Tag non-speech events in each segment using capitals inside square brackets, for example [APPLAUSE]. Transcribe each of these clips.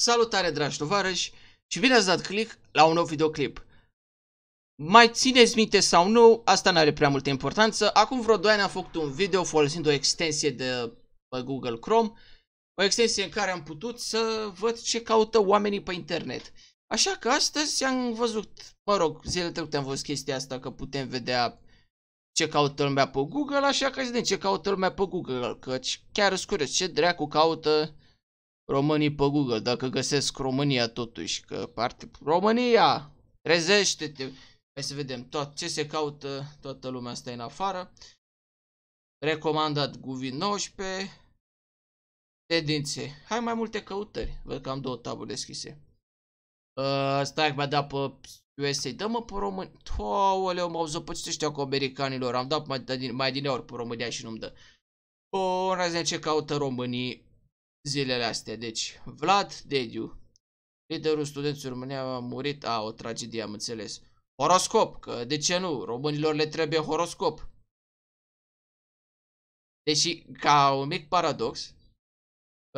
Salutare dragi tovarăși și bine ați dat click la un nou videoclip. Mai țineți minte sau nu, asta nu are prea multă importanță. Acum vreo 2 ani am făcut un video folosind o extensie de pe Google Chrome. O extensie în care am putut să văd ce caută oamenii pe internet. Așa că astăzi am văzut, mă rog, zilele trecute am văzut chestia asta că putem vedea ce caută lumea pe Google, așa că zicem ce caută lumea pe Google, căci chiar îți ce dracu caută românii pe Google, dacă găsesc România totuși, că parte... România! Trezește-te! Hai să vedem tot ce se caută, toată lumea asta în afară. Recomandat Guvin 19. Tendințe. Hai mai multe căutări. Văd că am două taburi deschise. Uh, stai, mi-a dat pe USA. Dă-mă pe români. Toaleu, m-au zăpățit ăștia cu americanilor. Am dat mai, mai din ori pe România și nu-mi dă. Bun, ce caută românii zilele astea. Deci, Vlad Dediu, liderul studenților România, a murit. A, o tragedie, am înțeles. Horoscop, că de ce nu? Românilor le trebuie horoscop. Deși, ca un mic paradox,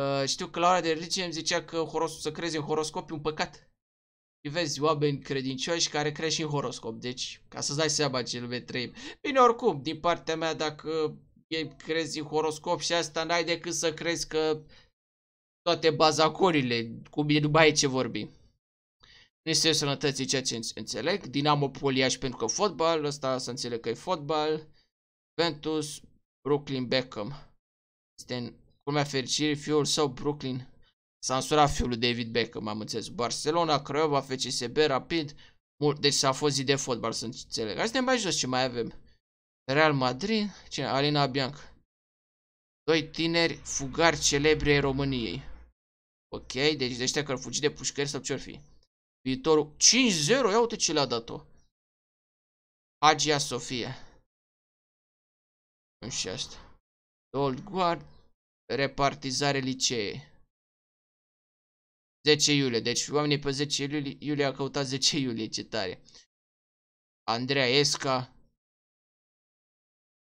ă, știu că la ora de religie îmi zicea că să crezi în horoscop e un păcat. Și vezi oameni credincioși care crește în horoscop, deci ca să-ți dai seama ce lume trăim. Bine, oricum, din partea mea, dacă crezi în horoscop și asta, n-ai decât să crezi că toate bazacorile, cum e după aici ce vorbi. Ministerul Sănătății, ceea ce înțeleg, Dinamo Poliaș pentru că fotbal, ăsta să înțeleg că e fotbal, Ventus, Brooklyn Beckham. Este în culmea fericirii fiul său Brooklyn. S-a însurat fiul David Beckham, am înțeles. Barcelona, Craiova, FCSB, Rapid. Mult, deci s-a fost zi de fotbal, să înțeleg. Hai mai jos ce mai avem. Real Madrid, cine? Alina Bianc. Doi tineri fugari celebri ai României. Ok, deci de ăștia care au fugit de pușcări sau ce-or fi. Viitorul 5-0, ia uite ce le-a dat-o. Agia Sofia. Nu știu asta. Old Guard, repartizare licee. 10 iulie, deci oamenii pe 10 iulie, iulie au căutat 10 iulie, ce tare. Andreea Esca.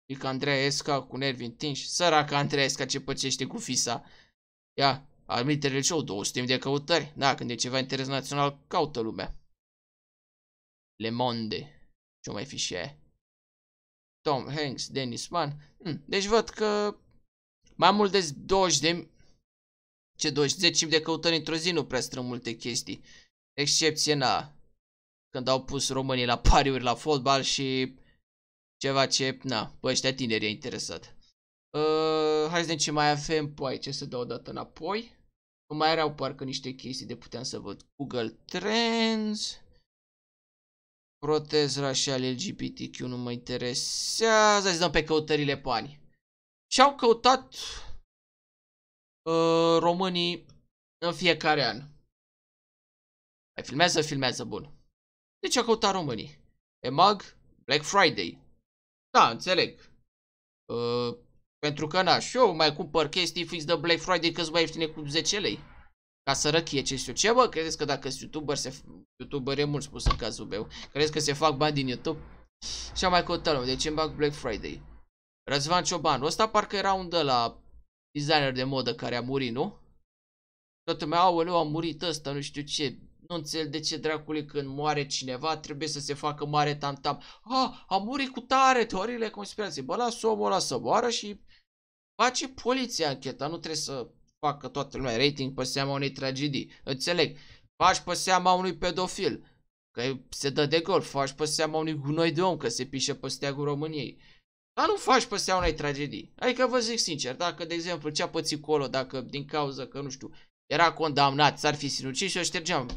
Fica Andreea Esca cu nervi întinși. Săraca Andreea Esca ce păcește cu fisa. Ia, și-au 200.000 de căutări. Da, când e ceva interes național, caută lumea. Le Monde. Ce mai fi și aia? Tom Hanks, Dennis Mann. Hm, deci văd că mai mult de 20 de... Ce 20? de căutări într-o zi nu prea strâng multe chestii. Excepție na. Când au pus românii la pariuri la fotbal și ceva ce, na, bă, ăștia tineri e interesat. Uh, hai să vedem ce mai avem pe păi, aici, să dau o dată înapoi. Nu Mai erau parcă niște chestii de puteam să văd. Google Trends. Protez rașial LGBTQ nu mă interesează. Hai să dăm pe căutările pani. Și au căutat uh, românii în fiecare an. Mai filmează, filmează, bun. De Deci au căutat românii. EMAG, Black Friday. Da, înțeleg. Uh, pentru că, na, și eu mai cumpăr chestii fix de Black Friday că mai ieftine cu 10 lei. Ca să răchie ce știu ce, bă? Credeți că dacă youtuber se... Youtuber e mult spus în cazul meu. Credeți că se fac bani din YouTube? Și am mai căutat, de ce îmi bag Black Friday? Răzvan Cioban. Ăsta parcă era un de la designer de modă care a murit, nu? Toată mea, aoleu, a murit ăsta, nu știu ce. Nu înțeleg de ce dracului când moare cineva trebuie să se facă mare tantam. Ah, a murit cu tare, teoriile conspirației. Bă, las omul ăla să moară și Face poliția ancheta, nu trebuie să facă toată lumea rating pe seama unei tragedii. Înțeleg, faci pe seama unui pedofil, că se dă de gol, faci pe seama unui gunoi de om, că se pișe pe steagul României. Dar nu faci pe seama unei tragedii. Adică vă zic sincer, dacă, de exemplu, ce-a pățit Colo, dacă din cauza că, nu știu, era condamnat, s-ar fi sinucis și o ștergeam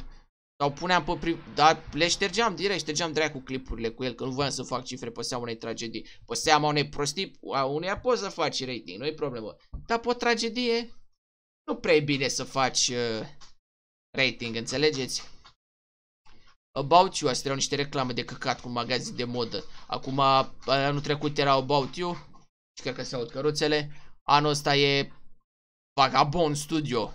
sau puneam pe prim... Dar le ștergeam direct, ștergeam cu clipurile cu el, că nu voiam să fac cifre pe seama unei tragedii. Pe seama unei prostii, a uneia poți să faci rating, nu e problemă. Dar pe o tragedie, nu prea e bine să faci uh, rating, înțelegeți? About You, astea erau niște reclame de căcat cu magazin de modă. Acum, anul trecut era About You, și cred că se aud căruțele. Anul ăsta e Vagabond Studio.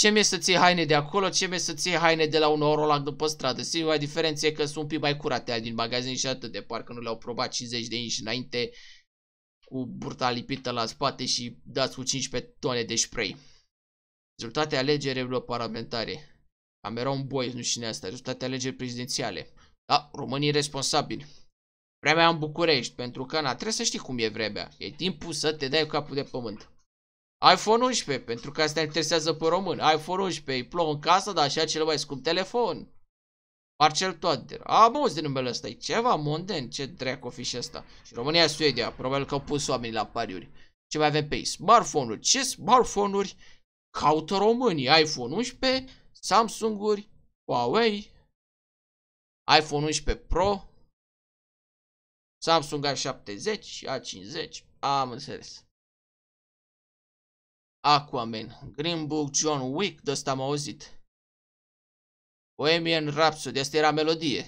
Ce mi să-ți haine de acolo, ce mi să-ți haine de la un orolac după stradă. Singura diferență e că sunt un pic mai curate din magazin și atât de parcă nu le-au probat 50 de inși înainte cu burta lipită la spate și dați cu 15 tone de spray. Rezultate alegerilor parlamentare. Cameron Boys, nu știu asta, rezultate alegeri prezidențiale. Da, românii responsabili. Vremea în București, pentru că na, trebuie să știi cum e vremea. E timpul să te dai cu capul de pământ iPhone 11, pentru că asta interesează pe român. iPhone 11, îi plouă în casă, dar așa cel mai scump telefon. Marcel Toader. Am auzit de numele ăsta, e ceva monden, ce dracu fi și ăsta. Și România, Suedia, probabil că au pus oamenii la pariuri. Ce mai avem pe ei? Smartphone-uri. Ce smartphone-uri caută românii? iPhone 11, Samsung-uri, Huawei, iPhone 11 Pro, Samsung A70 și A50. Am înțeles. Aquaman, Green Book, John Wick, de ăsta am auzit. Bohemian Rhapsody, asta era melodie.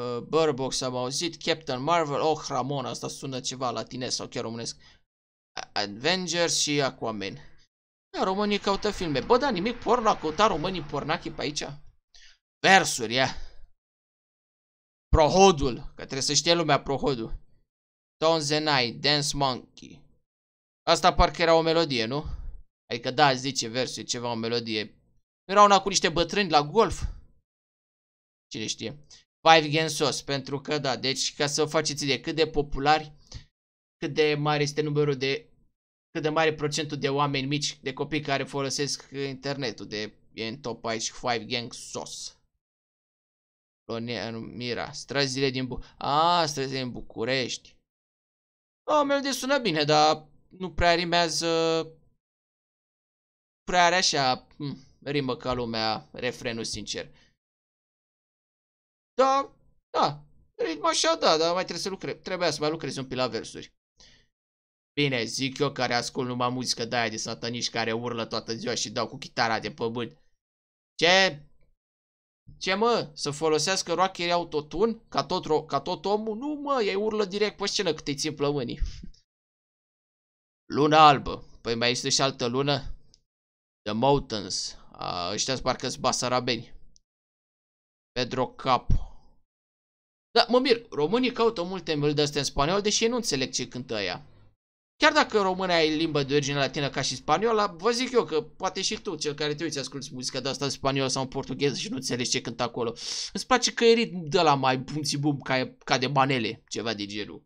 Uh, Burbox am auzit, Captain Marvel, oh, Ramon, asta sună ceva latinesc sau chiar românesc. Avengers și Aquaman. Da, românii caută filme. Bă, da, nimic porno a căutat românii pornachi pe aici? Versuri, ia. Prohodul, că trebuie să știe lumea prohodul. I, Dance Monkey. Asta parcă era o melodie, nu? Adică da, zice versul, e ceva o melodie. era una cu niște bătrâni la golf? Cine știe? Five Gensos, pentru că da, deci ca să o faceți de cât de populari, cât de mare este numărul de, cât de mare procentul de oameni mici, de copii care folosesc internetul, de e în top aici Five Gang Sos. Mira, străzile din Bu A, străzile din București. O, melodie sună bine, dar nu prea rimează, prea are așa, hmm, rimă ca lumea, refrenul sincer. Da, da, ritm așa, da, dar mai trebuie să lucre, trebuia să mai lucrez un pic la versuri. Bine, zic eu care ascult numai muzică de aia de sataniști care urlă toată ziua și dau cu chitara de pământ. Ce? Ce mă? Să folosească roacherii autotun? Ca tot, ro ca tot omul? Nu mă, ei urlă direct pe scenă cât îi țin plămânii. Luna albă. Păi mai este și altă lună? The Mountains. A, ăștia parcă sunt basarabeni. Pedro Cap. Da, mă mir, românii caută multe melodii astea în spaniol, deși ei nu înțeleg ce cântă aia. Chiar dacă româna e limbă de origine latină ca și spaniola, vă zic eu că poate și tu, cel care te uiți, asculti muzica de asta în spaniol sau în portugheză și nu înțelegi ce cântă acolo. Îți place că e ritm de la mai bum bum ca, ca de manele, ceva de genul.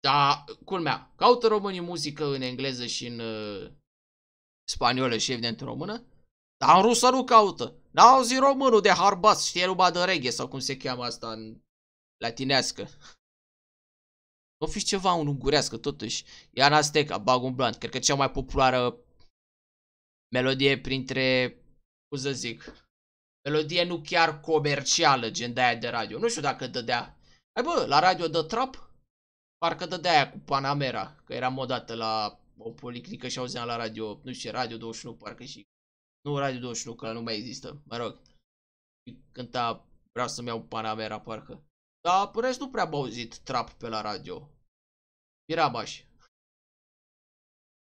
Da, culmea, caută românii muzică în engleză și în uh, spaniolă și evident în română, dar în rusă nu caută. N-auzi românul de harbat, știe ruba de reghe sau cum se cheamă asta în latinească. Nu fi ceva în ungurească totuși. E Anasteca, bag un blunt, cred că cea mai populară melodie printre, cum să zic, melodie nu chiar comercială, gen de aia de radio. Nu știu dacă dădea. Hai bă, la radio dă trap? Parcă dădea cu Panamera, că era modată la o policlinică și auzeam la radio, nu știu Radio 21, parcă și... Nu, Radio 21, că nu mai există, mă rog. Cânta, vreau să-mi iau Panamera, parcă. Dar până nu prea am auzit trap pe la radio. Pirabaș.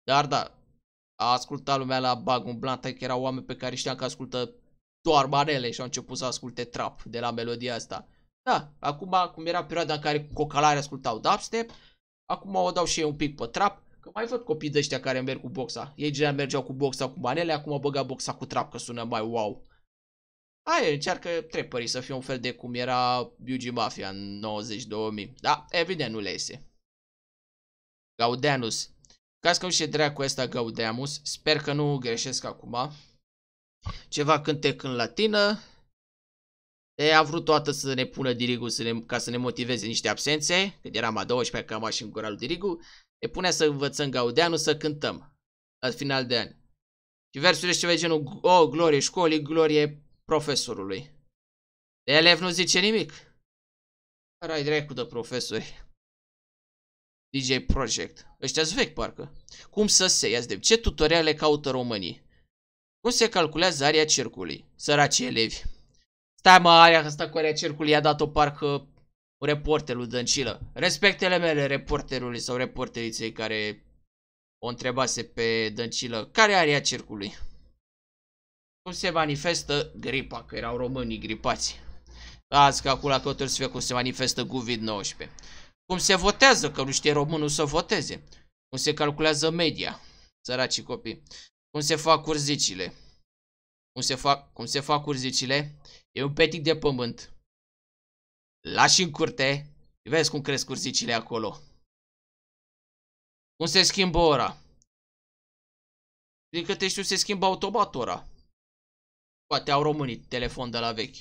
Dar da, a ascultat lumea la bag un blant, că erau oameni pe care știam că ascultă doar manele și au început să asculte trap de la melodia asta. Da, acum cum era perioada în care cocalarii ascultau dubstep, acum o dau și eu un pic pe trap, că mai văd copii de ăștia care merg cu boxa. Ei deja mergeau cu boxa cu manele, acum băga boxa cu trap că sună mai wow. Aia încearcă trepării să fie un fel de cum era Yuji Mafia în 90-2000. Da, evident nu le iese. Gaudeanus. Cați că nu știe dracu ăsta Gaudeamus. Sper că nu greșesc acum. Ceva cântec în latină. E, a vrut toată să ne pună Dirigu să ne, ca să ne motiveze niște absențe, când eram a 12 cam așa în gura lui Dirigu, ne punea să învățăm Gaudeanu să cântăm la final de an. Și versurile și ceva genul, o, oh, glorie școlii, glorie profesorului. De elev nu zice nimic. Arai dracu de profesori. DJ Project. ăștia vechi parcă. Cum să se ia de ce tutoriale caută românii? Cum se calculează area cercului? Săraci elevi. Stai mă, aia asta cu aia cercul i-a dat-o parcă reporterul Dăncilă. Respectele mele reporterului sau reporteriței care o întrebase pe Dăncilă care are ea cercului. Cum se manifestă gripa, că erau românii gripați. Azi că acum la să fie cum se manifestă COVID-19. Cum se votează, că nu știe românul să voteze. Cum se calculează media, Săraci copii. Cum se fac urzicile. Cum se fac, cum se fac urzicile E un petic de pământ. Lași în curte. Vezi cum cresc cursicile acolo. Cum se schimbă ora? Din câte știu se schimbă automat ora. Poate au românii telefon de la vechi.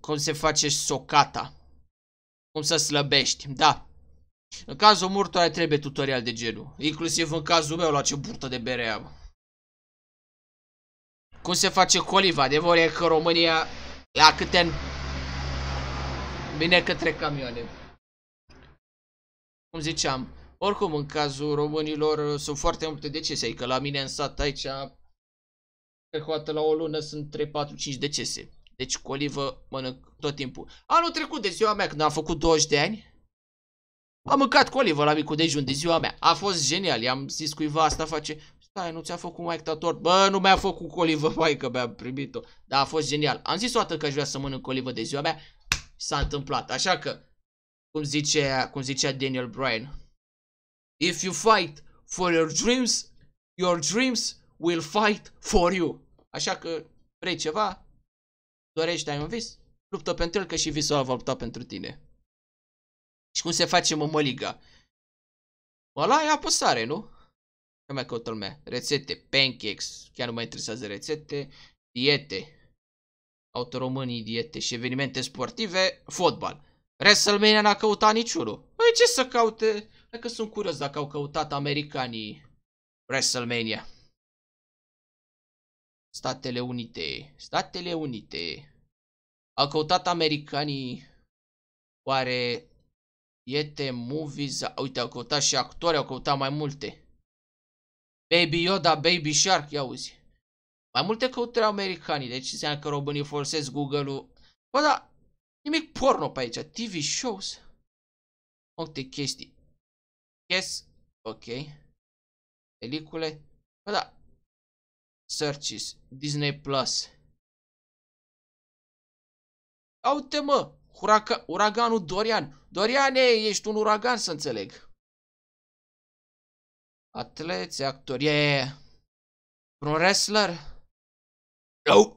Cum se face socata. Cum să slăbești. Da. În cazul murtului trebuie tutorial de genul. Inclusiv în cazul meu la ce burtă de bere am. Cum se face coliva? Adevărul e că România la câte în... Bine către camioane. Cum ziceam, oricum în cazul românilor uh, sunt foarte multe decese, adică la mine în sat aici cred că la o lună sunt 3, 4, 5 decese. Deci colivă mănânc tot timpul. Anul trecut de ziua mea, când am făcut 20 de ani, am mâncat colivă la micul dejun de ziua mea. A fost genial, i-am zis cuiva asta face. Ai, nu ți-a făcut Mike Tator? Bă, nu mi-a făcut colivă, [LAUGHS] mai că mi a primit-o. Dar a fost genial. Am zis o dată că aș vrea să mănânc colivă de ziua mea. S-a întâmplat. Așa că, cum zicea, cum zicea Daniel Bryan, If you fight for your dreams, your dreams will fight for you. Așa că, vrei ceva? Dorești, ai un vis? Luptă pentru el, că și visul va lupta pentru tine. Și cum se face mămăliga? Ăla e apăsare, nu? Ce mai căută lumea? Rețete, pancakes, chiar nu mai interesează rețete, diete, autoromânii, diete și evenimente sportive, fotbal. WrestleMania n-a căutat niciunul. Păi ce să caute? Dacă sunt curios dacă au căutat americanii WrestleMania. Statele Unite. Statele Unite. Au căutat americanii oare Iete, movies, uite, au căutat și actori, au căutat mai multe. Baby Yoda, Baby Shark, ia uzi. Mai multe căutări americanii, deci înseamnă că românii folosesc Google-ul. Bă, da, nimic porno pe aici, TV shows. Multe chestii. Yes, ok. Pelicule. Bă, da. Searches, Disney Plus. Aute, mă, uraga, uraganul Dorian. Doriane, ești un uragan să înțeleg. Atleți, actori, e... Un wrestler? No!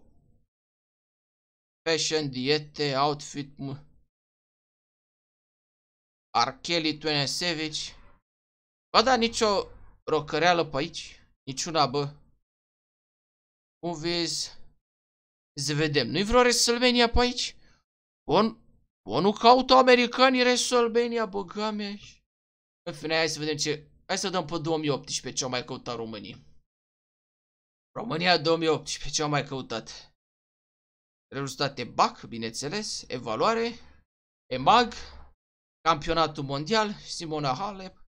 Fashion, diete, outfit... Archeli, Twene Savage... Ba da, nicio rocăreală pe aici. Niciuna, bă. Movies... Să vedem. Nu-i vreo WrestleMania pe aici? Bun. Bun, nu caută americanii WrestleMania, bă, gamea. În fine, hai să vedem ce Hai să dăm pe 2018 ce au mai căutat românii. România 2018 ce au mai căutat? Rezultate BAC, bineînțeles, evaluare, EMAG, campionatul mondial, Simona Halep,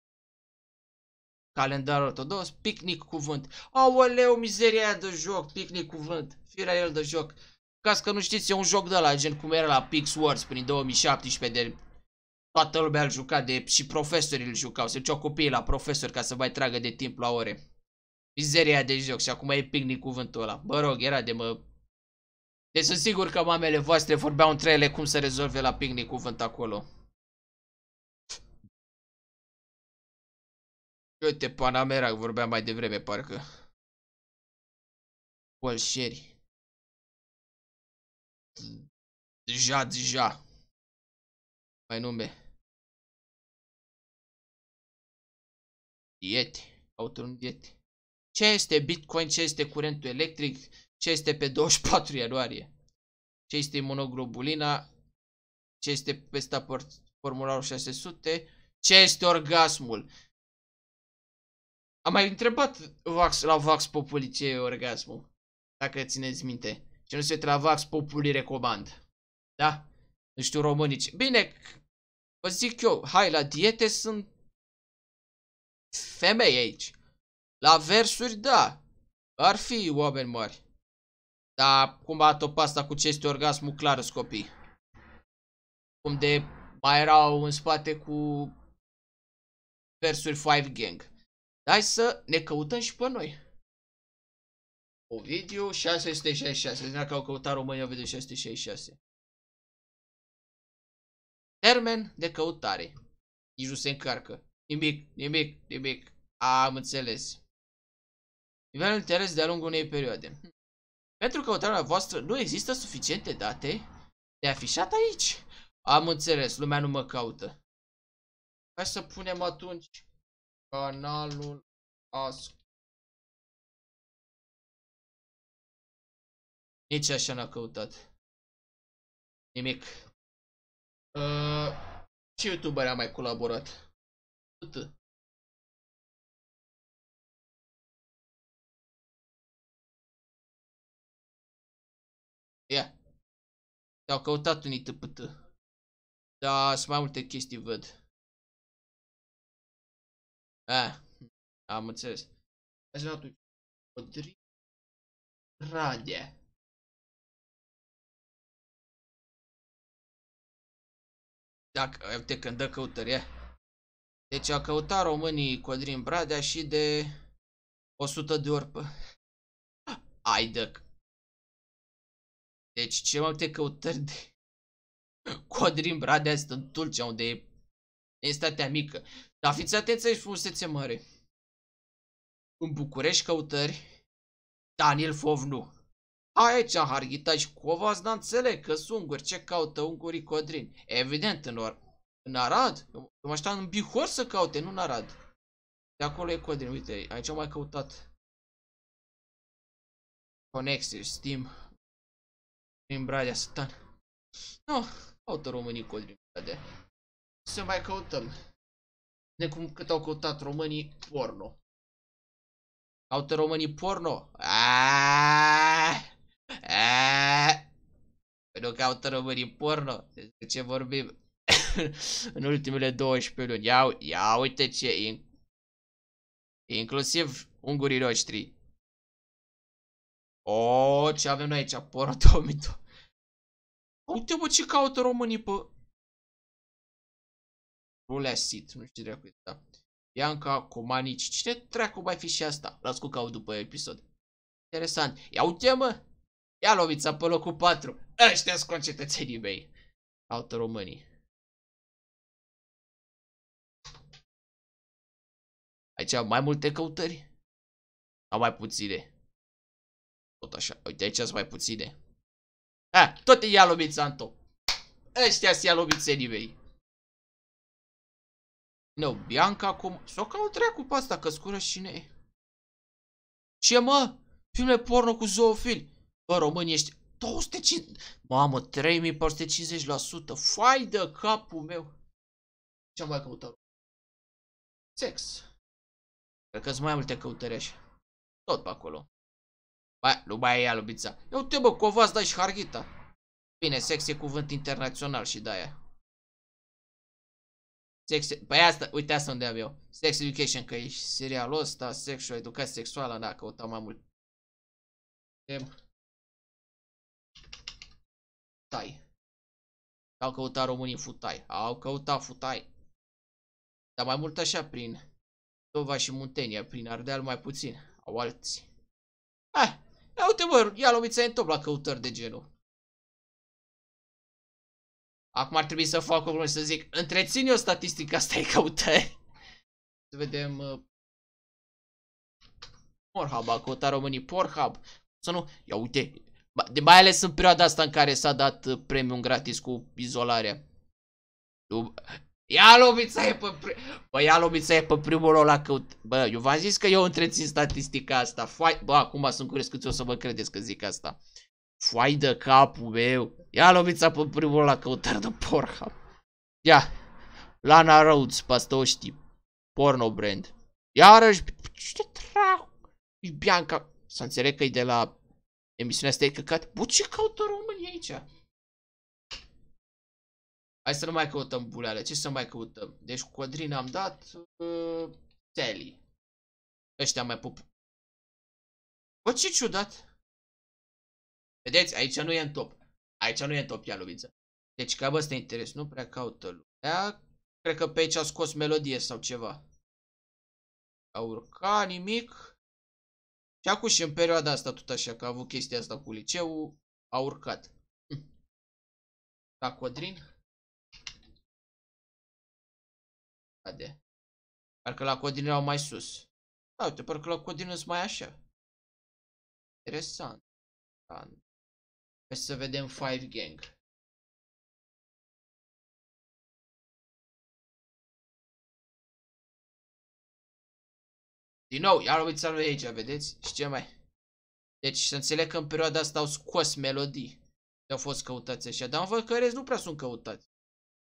calendar ortodox, picnic cuvânt. Aoleu, mizeria de joc, picnic cuvânt, firea el de joc. Caz că nu știți, e un joc de la gen cum era la Pix Wars prin 2017 de toată lumea îl juca de, și profesorii îl jucau, se duceau copiii la profesori ca să mai tragă de timp la ore. Mizeria de joc și acum e picnic cuvântul ăla. Mă rog, era de mă... Deci sunt sigur că mamele voastre vorbeau între ele cum să rezolve la picnic cuvânt acolo. Uite, Panamera, vorbeam mai devreme, parcă. Polșeri. Deja, deja. Mai nume. diete. Caută un diete. Ce este Bitcoin? Ce este curentul electric? Ce este pe 24 ianuarie? Ce este imunoglobulina? Ce este peste formularul 600? Ce este orgasmul? Am mai întrebat Vax, la Vax Populi ce e orgasmul. Dacă țineți minte. Ce nu se la Vax Populi recomand. Da? Nu știu românici. Bine, vă zic eu, hai la diete sunt femei aici. La versuri, da, ar fi oameni mari. Dar cum a topat asta cu ce este orgasmul clar copii? Cum de mai erau în spate cu versuri Five Gang. Hai să ne căutăm și pe noi. O video 666. Zicea că au căutat România video 666. Termen de căutare. Nici nu se încarcă. Nimic, nimic, nimic. Am înțeles. Nivelul interes de-a lungul unei perioade. Pentru căutarea voastră nu există suficiente date de afișat aici. Am înțeles, lumea nu mă caută. Hai să punem atunci canalul ASC. Nici așa n-a căutat. Nimic. Uh, ce youtuber a mai colaborat? atât Ia. Te-au căutat unii tăpâtă. Da, sunt mai multe chestii, văd. Ah, am înțeles. Hai să atunci. Podri... Radea. Dacă, uite când dă căutări, ia. Deci a căutat românii Codrin Bradea și de 100 de ori pe... [GASPS] Ai dăc. Deci ce mai multe căutări de [LAUGHS] Codrin Bradea sunt în Tulcea, unde e statea mică. Dar fiți atenți aici frumusețe mare. În București căutări, Daniel Fov nu. Aici Harghita și Covas, dar înțeleg că sunt unguri, ce caută ungurii Codrin? Evident în ori. În Arad? Eu mă așteptam în Bihor să caute, nu în Arad. De acolo e Codrin, uite, aici am mai căutat. Conexie Steam. Prin Bradea, satan. Nu, no, caută românii Codrin, de. Să mai căutăm. De cum cât au căutat românii porno. Caută românii porno? Aaaa! Aaaa! Păi nu caută românii porno? Despre ce vorbim? [LAUGHS] în ultimele 12 luni. Ia, ia uite ce, in, inclusiv ungurii noștri. O, ce avem noi aici? Porotomito. Uite bă ce caută românii pe... Rulesit, nu știu dracu da. Bianca Comanici. Cine treacu mai fi și asta? Las cu caut după episod. Interesant. Ia uite mă! Ia lovița pe locul 4. Ăștia s concetățenii mei. Caută românii. Aici au mai multe căutări? Sau mai puține? Tot așa. Uite, aici sunt mai puține. Ha, tot e ialomit, Santo. Ăștia sunt ialomițe nimeni. Nu, no, Bianca acum... Sau o caut cu pasta, că scură și ne... Ce mă? Filme porno cu zoofili. Bă, români ești... 250... Mamă, 3450%. Fai de capul meu. Ce-am mai căutat? Sex. Cred că sunt mai multe căutări așa. Tot pe acolo. Ba, nu mai e ea, lubița. Eu te bă, dai și Harghita. Bine, sex e cuvânt internațional și de-aia. Sex... Păi asta, uite asta unde am eu. Sex Education, că e serialul ăsta, sex și o educație sexuală, da, căutam mai mult. Tem. Tai. Au căutat românii futai. Au căutat futai. Dar mai mult așa prin Moldova și Muntenia, prin Ardeal mai puțin, au alții. Ah, ia uite bă, ia lumița în top la căutări de genul. Acum ar trebui să fac o glumă să zic, întrețin eu statistica asta e căutări. Să vedem... Uh, Porhub, a căutat românii Porhub. Să nu... Ia uite, de mai ales în perioada asta în care s-a dat uh, premium gratis cu izolarea. Ia Lomița e pe primul. Bă, ia Lomița e pe primul ăla căut... Bă, eu v-am zis că eu întrețin statistica asta. Fai... Bă, acum sunt curios câți o să vă credeți că zic asta. Fai de capul meu. Ia Lomița pe primul ăla căutări de porha. Ia. Lana Rhodes, pe asta o știi. Porno brand. Iarăși... Ce trau? Bianca... Să înțeleg că e de la emisiunea asta e căcat. Bă, ce caută românii aici? Hai să nu mai căutăm buleale, ce să mai căutăm? Deci cu Codrin am dat uh, Telly. Ăștia mai pup. Bă, ce ciudat! Vedeți, aici nu e în top. Aici nu e în top lumiță. Deci cam ăsta interes, nu prea caută lumea. Cred că pe aici a scos melodie sau ceva. A urcat nimic. Și acum și în perioada asta tot așa că a avut chestia asta cu liceul, a urcat. Hm. Da, Codrin. Cade. Parcă la Codin erau mai sus. Da, uite, parcă la Codin sunt mai așa. Interesant. Hai să vedem Five Gang. Din nou, iar uitați-l aici, vedeți? Și ce mai? Deci să înțeleg că în perioada asta au scos melodii. au fost căutați așa, dar am văzut că rest nu prea sunt căutați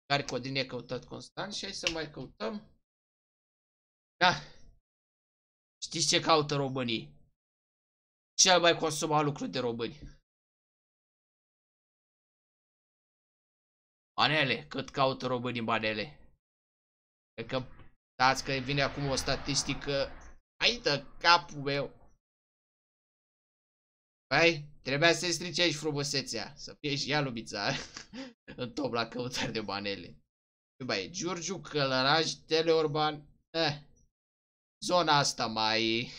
care codine e căutat constant și hai să mai căutăm. Da. Știți ce caută românii? Cel mai consumat lucru de români. Manele, cât caută românii manele? Cred că, dați că vine acum o statistică, aici capul meu. Păi, trebuia să-i stricești frumusețea, să și ea lubița [LAUGHS] în top la căutări de manele. Păi băi, Giurgiu, Călăraj, Teleorban, eh, zona asta mai...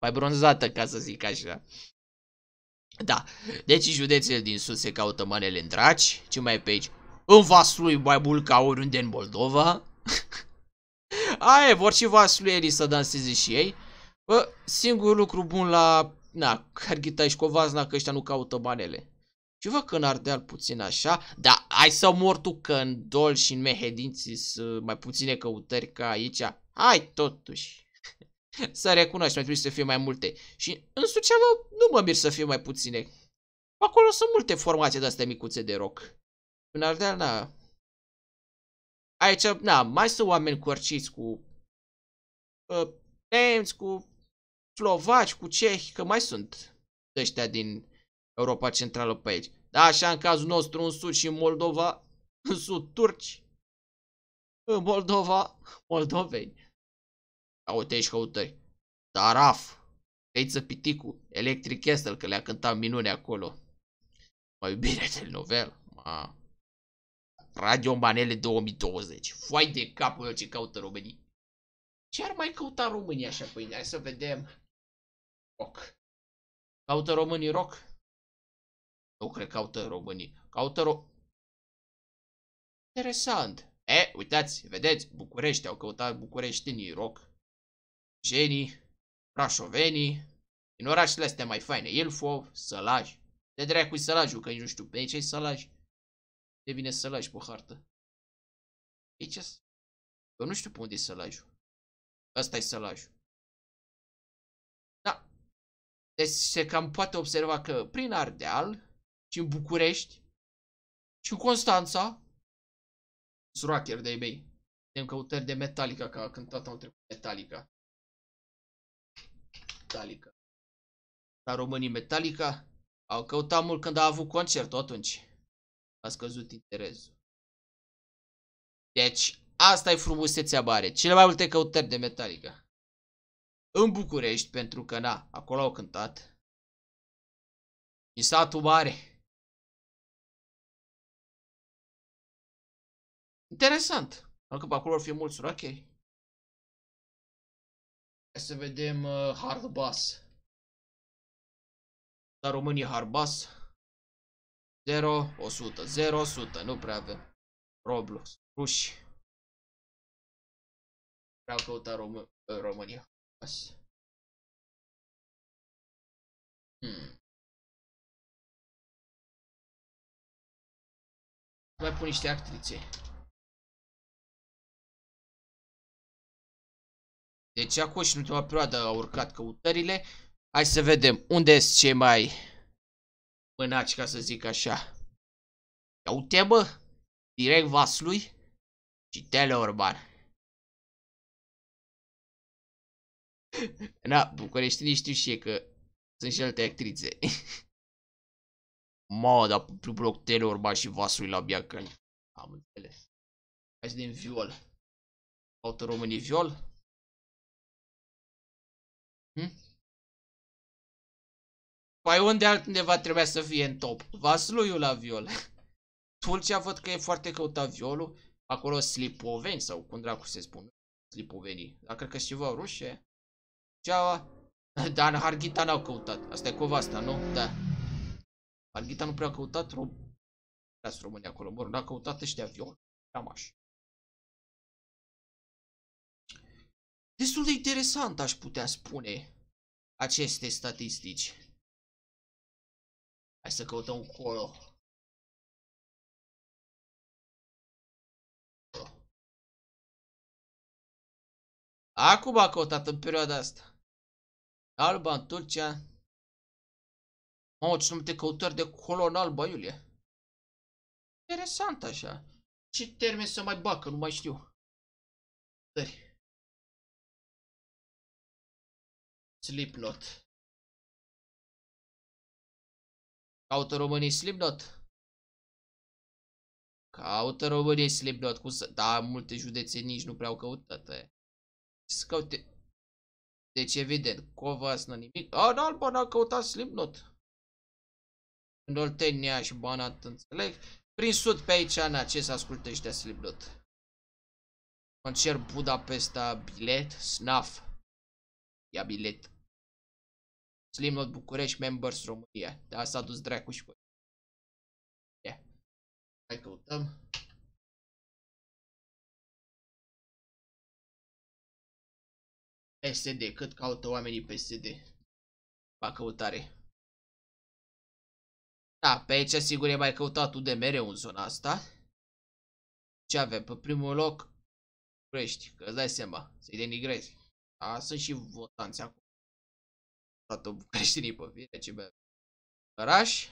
mai bronzată, ca să zic așa. Da, deci județele din sus se caută manele în draci, ce mai pe aici? În Vaslui mai mult ca oriunde în Moldova. [LAUGHS] Aia, vor și vasluierii să danseze și ei. Bă, singurul lucru bun la na, Harghita și Covazna că ăștia nu caută banele. Ceva că în Ardeal puțin așa, dar hai să mor tu că în Dol și în Mehedin sunt mai puține căutări ca aici. Hai totuși. [LAUGHS] să recunoști, mai trebuie să fie mai multe. Și în Suceava nu mă mir să fie mai puține. Acolo sunt multe formații de-astea micuțe de rock. În Ardeal, na... Aici, na, mai sunt oameni corciți cu... Uh, nemți, cu slovaci, cu cehi, că mai sunt ăștia din Europa Centrală pe aici. Da, așa în cazul nostru în sud și în Moldova, [LAUGHS] în sud turci, în Moldova, moldoveni. Ca uite și căutări. Taraf, Căiță Piticu, Electric Castle, că le-a cântat minune acolo. Mai bine de novel, ma. Radio Manele 2020. Foai de capul eu ce caută românii. Ce ar mai căuta România așa? Păi hai să vedem rock. Caută românii rock? Nu cred că caută românii. Caută ro... Interesant. E, uitați, vedeți, București au căutat bucureștinii rock. Genii, prașovenii, în orașele astea mai faine, Ilfov, Sălaj. De dracu Sălajul, că nu știu pe ce-i Sălaj. De Sălaj pe hartă. Aici Eu nu știu pe unde e Sălajul. Asta e Sălajul. Deci se cam poate observa că prin Ardeal și în București și în Constanța sunt de mei. Tem căutări de Metallica, că a cântat anul trecut Metallica. Metallica. Dar românii Metallica au căutat mult când a avut concertul atunci. A scăzut interesul. Deci, asta e frumusețea mare. Cele mai multe căutări de Metallica în București, pentru că, da, acolo au cântat. Din satul mare. Interesant. Dacă pe acolo ar fi mulți rocheri. Hai să vedem uh, hard bass. Dar românii hard bass. 0, 100, 0, 100, nu prea avem. Roblox, ruși. Vreau căuta Român uh, România. Așa. hmm. Mai pun niște actrițe Deci acum și în ultima perioadă au urcat căutările Hai să vedem unde sunt cei mai mânaci ca să zic așa Ia uite bă Direct vasului și Teleorban Na, bucureștinii știu și e că sunt și alte actrițe. [LAUGHS] Mă, dar pentru bloc Taylor și vasului la Biacani. Am înțeles. Hai din viol. Caută românii viol? Hm? Păi unde altundeva trebuia să fie în top? Vasluiul la viol. [LAUGHS] Tulcea văd că e foarte căutat violul. Acolo Slipoveni sau cum dracu se spun. Slipovenii. Dar cred că și ceva rușe. Ceaua. [LAUGHS] Dar Harghita n-au căutat. Asta e asta, nu? Da. Harghita nu prea a căutat rom... Prea România acolo, mor. N-a căutat ăștia avion. Cam așa. Destul de interesant, aș putea spune, aceste statistici. Hai să căutăm colo. Acum a căutat în perioada asta. Alba în Turcia. Mamă, ce multe căutări de acolo în Alba, Iulie. Interesant așa. Ce termen să mai bacă, nu mai știu. Tări. Slipknot. Caută românii Slipknot. Caută românii Slipknot. Cum să... Da, multe județe nici nu prea au căutat. să caute deci evident, Covas nu nimic. A, da, Alba n-a căutat Slipknot. În Oltenia și Banat, înțeleg. Prin sud pe aici, în ce se asculte ăștia Slipknot? Concert Budapesta, bilet, snaf. Ia bilet. Slipknot București, Members România. De asta a dus dracu și voi. Ia. Yeah. Hai căutăm. PSD, cât caută oamenii PSD. Fac căutare. Da, pe aici sigur e mai căutat de mereu în zona asta. Ce avem? Pe primul loc, crești? că îți dai seama, să-i denigrezi. Da, sunt și votanți acum. Toată creștinii pe fire, ce bă. Căraș,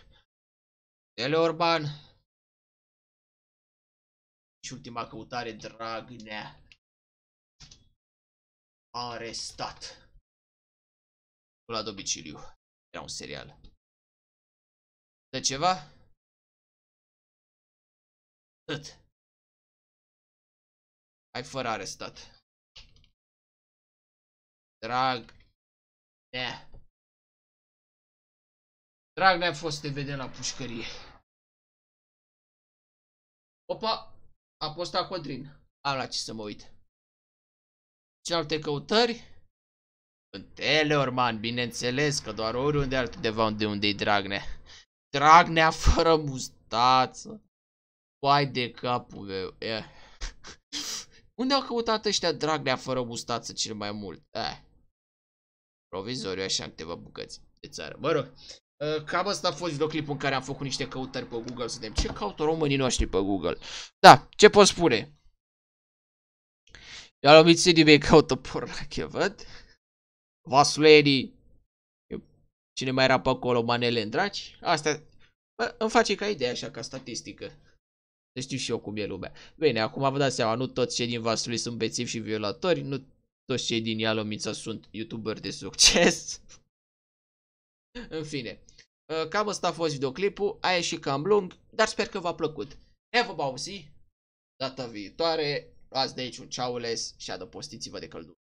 Teleorban. Și ultima căutare, Dragnea. Arestat. La domiciliu. Era un serial. De ceva? Atât. Ai fără arestat. Drag. Ne. Drag ne-a fost te vedem la pușcărie. Opa! A fost acodrin. Am la ce să mă uit alte căutări? În Teleorman, bineînțeles că doar oriunde altundeva de unde-i Dragnea. Dragnea fără mustață. Pai de capul meu. E. unde au căutat ăștia Dragnea fără mustață cel mai mult? E. Provizoriu, așa, în câteva bucăți de țară. Mă rog. Cam asta a fost videoclipul în care am făcut niște căutări pe Google să vedem ce caută românii noștri pe Google. Da, ce pot spune? iar de mei caută pornache, văd. Vasuleni. Cine mai era pe acolo, manele în draci. Asta bă, îmi face ca idee așa, ca statistică. Să știu și eu cum e lumea. Bine, acum vă dați seama, nu toți cei din Vasului sunt bețivi și violatori, nu toți cei din Ialomița sunt youtuberi de succes. [LAUGHS] în fine. Ă, cam ăsta a fost videoclipul, a ieșit cam lung, dar sper că v-a plăcut. Ne vom data viitoare Luați de aici un ceaules și adăpostiți-vă de căldură.